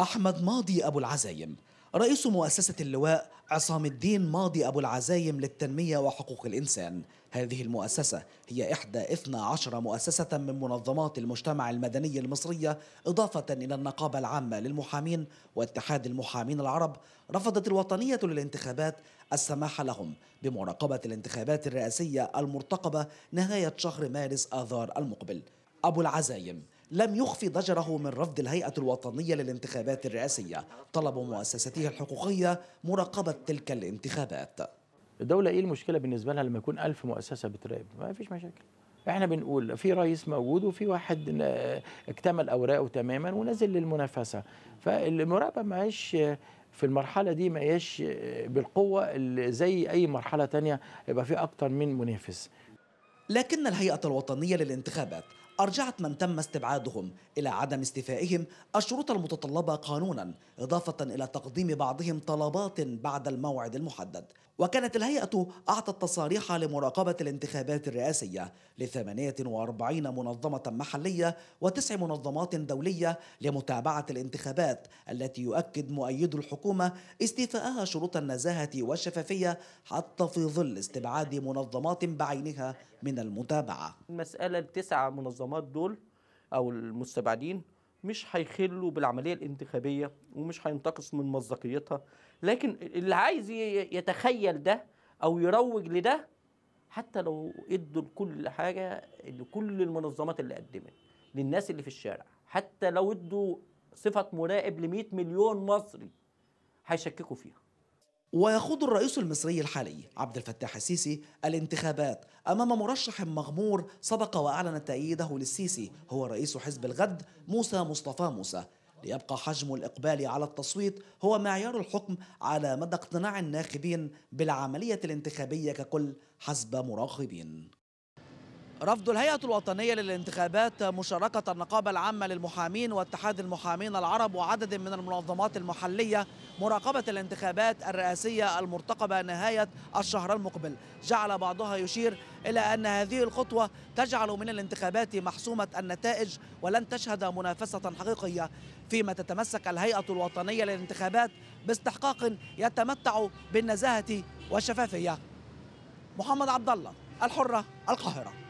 أحمد ماضي أبو العزايم رئيس مؤسسة اللواء عصام الدين ماضي أبو العزايم للتنمية وحقوق الإنسان هذه المؤسسة هي إحدى 12 مؤسسة من منظمات المجتمع المدني المصرية إضافة إلى النقابة العامة للمحامين واتحاد المحامين العرب رفضت الوطنية للانتخابات السماح لهم بمراقبة الانتخابات الرئاسية المرتقبة نهاية شهر مارس آذار المقبل أبو العزايم لم يخفي ضجره من رفض الهيئة الوطنية للانتخابات الرئاسية طلب مؤسسته الحقوقية مراقبة تلك الانتخابات الدولة إيه المشكلة بالنسبة لها لما يكون ألف مؤسسة بتراقب ما فيش مشاكل احنا بنقول في رئيس موجود وفي واحد آه، اكتمل اوراقه تماما ونزل للمنافسه فالمراقبه ما هيش آه، في المرحله دي ما هيش آه، بالقوه اللي زي اي مرحله تانية يبقى في اكتر من منافس لكن الهيئه الوطنيه للانتخابات أرجعت من تم استبعادهم إلى عدم استيفائهم الشروط المتطلبة قانونا إضافة إلى تقديم بعضهم طلبات بعد الموعد المحدد وكانت الهيئة أعطت تصاريح لمراقبة الانتخابات الرئاسية ل 48 منظمة محلية وتسع منظمات دولية لمتابعة الانتخابات التي يؤكد مؤيد الحكومة استيفاءها شروط النزاهة والشفافية حتى في ظل استبعاد منظمات بعينها من المتابعة المسألة تسع منظمات المنظمات دول او المستبعدين مش هيخلوا بالعمليه الانتخابيه ومش هينتقص من مصداقيتها لكن اللي عايز يتخيل ده او يروج لده حتى لو ادوا لكل حاجه لكل المنظمات اللي قدمت للناس اللي في الشارع حتى لو ادوا صفه مراقب ل 100 مليون مصري هيشككوا فيها ويخوض الرئيس المصري الحالي عبد الفتاح السيسي الانتخابات امام مرشح مغمور سبق واعلن تأييده للسيسي هو رئيس حزب الغد موسى مصطفى موسى ليبقى حجم الاقبال على التصويت هو معيار الحكم على مدى اقتناع الناخبين بالعمليه الانتخابيه ككل حسب مراقبين رفض الهيئة الوطنية للانتخابات مشاركة النقابة العامة للمحامين واتحاد المحامين العرب وعدد من المنظمات المحلية مراقبة الانتخابات الرئاسية المرتقبة نهاية الشهر المقبل جعل بعضها يشير إلى أن هذه الخطوة تجعل من الانتخابات محسومة النتائج ولن تشهد منافسة حقيقية فيما تتمسك الهيئة الوطنية للانتخابات باستحقاق يتمتع بالنزاهة والشفافية محمد عبد الله الحرة القاهرة